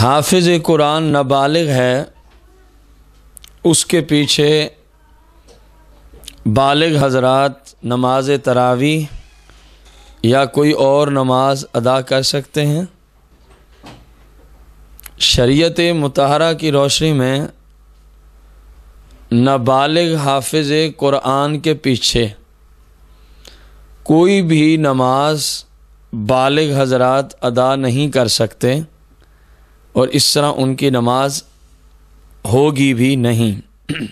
हाफिज कुरान नाबालिग है उसके पीछे बालिग हजरत नमाज तरावी या कोई और नमाज अदा कर सकते हैं शरीयत मतहरा की रोशनी में नाबालिग हाफिज कुरान के पीछे कोई भी नमाज बालिग हजरत अदा नहीं कर सकते और इस तरह उनकी नमाज होगी भी नहीं